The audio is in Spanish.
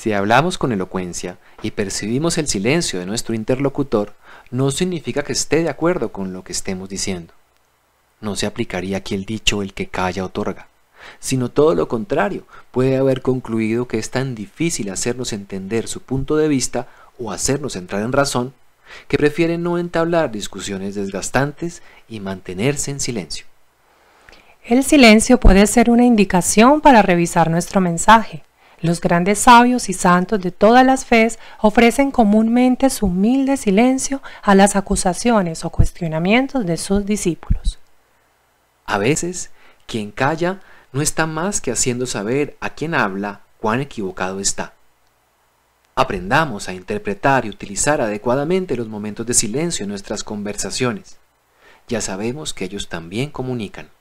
Si hablamos con elocuencia y percibimos el silencio de nuestro interlocutor, no significa que esté de acuerdo con lo que estemos diciendo. No se aplicaría aquí el dicho el que calla otorga, sino todo lo contrario, puede haber concluido que es tan difícil hacernos entender su punto de vista o hacernos entrar en razón, que prefiere no entablar discusiones desgastantes y mantenerse en silencio. El silencio puede ser una indicación para revisar nuestro mensaje los grandes sabios y santos de todas las fes ofrecen comúnmente su humilde silencio a las acusaciones o cuestionamientos de sus discípulos. A veces, quien calla no está más que haciendo saber a quien habla cuán equivocado está. Aprendamos a interpretar y utilizar adecuadamente los momentos de silencio en nuestras conversaciones. Ya sabemos que ellos también comunican.